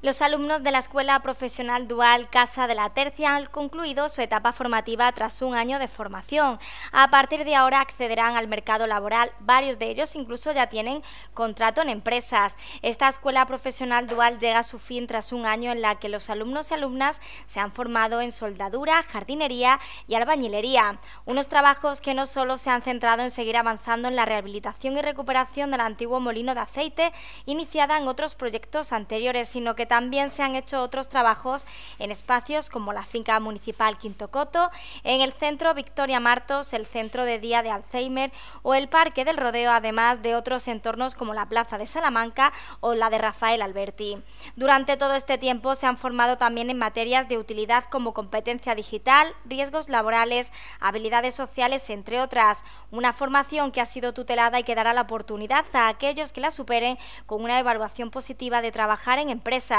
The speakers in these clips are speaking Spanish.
Los alumnos de la Escuela Profesional Dual Casa de la Tercia han concluido su etapa formativa tras un año de formación. A partir de ahora accederán al mercado laboral, varios de ellos incluso ya tienen contrato en empresas. Esta Escuela Profesional Dual llega a su fin tras un año en la que los alumnos y alumnas se han formado en soldadura, jardinería y albañilería. Unos trabajos que no solo se han centrado en seguir avanzando en la rehabilitación y recuperación del antiguo molino de aceite iniciada en otros proyectos anteriores, sino que también se han hecho otros trabajos en espacios como la finca municipal Quinto Coto, en el centro Victoria Martos, el centro de día de Alzheimer o el Parque del Rodeo, además de otros entornos como la Plaza de Salamanca o la de Rafael Alberti. Durante todo este tiempo se han formado también en materias de utilidad como competencia digital, riesgos laborales, habilidades sociales, entre otras. Una formación que ha sido tutelada y que dará la oportunidad a aquellos que la superen con una evaluación positiva de trabajar en empresas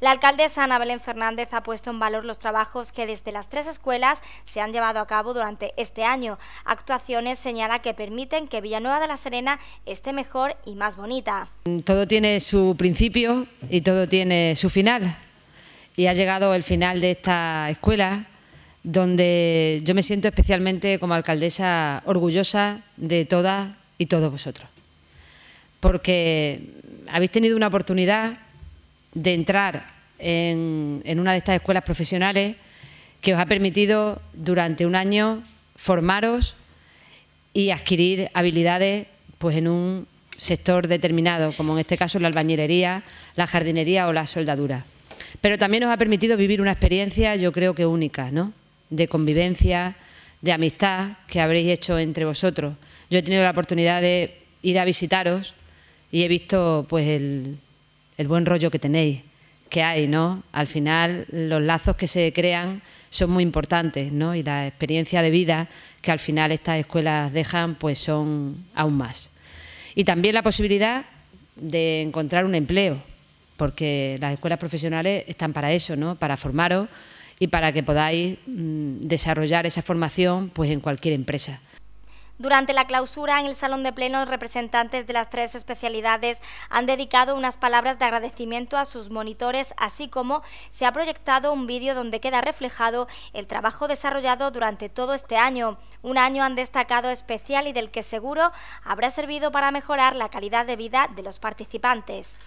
la alcaldesa Ana Belén Fernández ha puesto en valor los trabajos que desde las tres escuelas se han llevado a cabo durante este año. Actuaciones señala que permiten que Villanueva de la Serena esté mejor y más bonita. Todo tiene su principio y todo tiene su final. Y ha llegado el final de esta escuela donde yo me siento especialmente como alcaldesa orgullosa de todas y todos vosotros. Porque habéis tenido una oportunidad de entrar en, una de estas escuelas profesionales que os ha permitido durante un año formaros y adquirir habilidades pues en un sector determinado, como en este caso la albañilería, la jardinería o la soldadura. Pero también os ha permitido vivir una experiencia, yo creo que única, ¿no? De convivencia, de amistad que habréis hecho entre vosotros. Yo he tenido la oportunidad de ir a visitaros y he visto pues el, el buen rollo que tenéis, que hay, ¿no? Al final los lazos que se crean son muy importantes, ¿no? Y la experiencia de vida que al final estas escuelas dejan, pues son aún más. Y también la posibilidad de encontrar un empleo, porque las escuelas profesionales están para eso, ¿no? Para formaros y para que podáis mm, desarrollar esa formación pues en cualquier empresa. Durante la clausura en el Salón de Pleno, representantes de las tres especialidades han dedicado unas palabras de agradecimiento a sus monitores, así como se ha proyectado un vídeo donde queda reflejado el trabajo desarrollado durante todo este año. Un año han destacado especial y del que seguro habrá servido para mejorar la calidad de vida de los participantes.